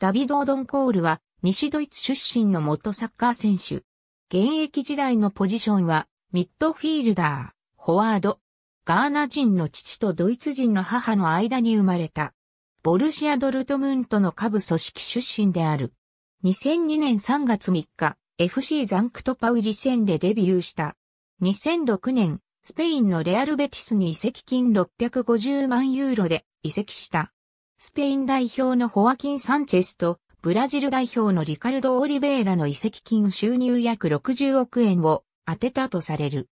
ダビド・オドンコールは西ドイツ出身の元サッカー選手。現役時代のポジションはミッドフィールダー、フォワード。ガーナ人の父とドイツ人の母の間に生まれた。ボルシア・ドルトムントの下部組織出身である。2002年3月3日、FC ザンクトパウリ戦でデビューした。2006年、スペインのレアルベティスに移籍金650万ユーロで移籍した。スペイン代表のホアキン・サンチェスと、ブラジル代表のリカルド・オリベーラの移籍金収入約60億円を当てたとされる。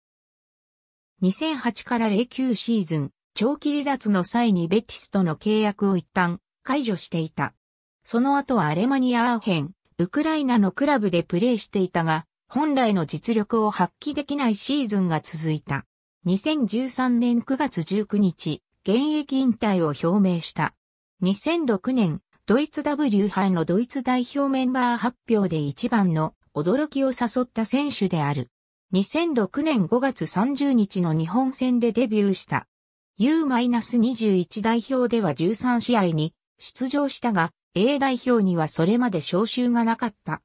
2008から09シーズン、長期離脱の際にベティスとの契約を一旦解除していた。その後はアレマニアアーヘン、ウクライナのクラブでプレーしていたが、本来の実力を発揮できないシーズンが続いた。2013年9月19日、現役引退を表明した。2006年、ドイツ W 杯のドイツ代表メンバー発表で一番の驚きを誘った選手である。2006年5月30日の日本戦でデビューした。U-21 代表では13試合に出場したが、A 代表にはそれまで招集がなかった。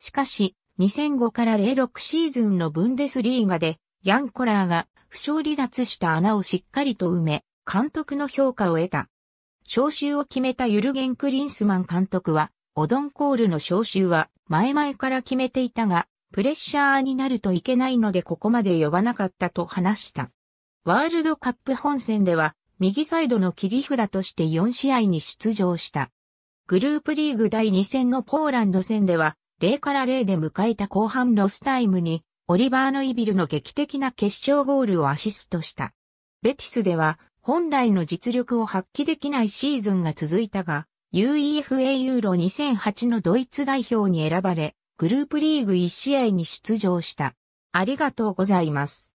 しかし、2005から06シーズンのブンデスリーガで、ヤン・コラーが負傷離脱した穴をしっかりと埋め、監督の評価を得た。招集を決めたユルゲン・クリンスマン監督は、オドンコールの招集は前々から決めていたが、プレッシャーになるといけないのでここまで呼ばなかったと話した。ワールドカップ本戦では、右サイドの切り札として4試合に出場した。グループリーグ第2戦のポーランド戦では、0から0で迎えた後半ロスタイムに、オリバーノイビルの劇的な決勝ゴールをアシストした。ベティスでは、本来の実力を発揮できないシーズンが続いたが、UEFA ユーロ2008のドイツ代表に選ばれ、グループリーグ1試合に出場した。ありがとうございます。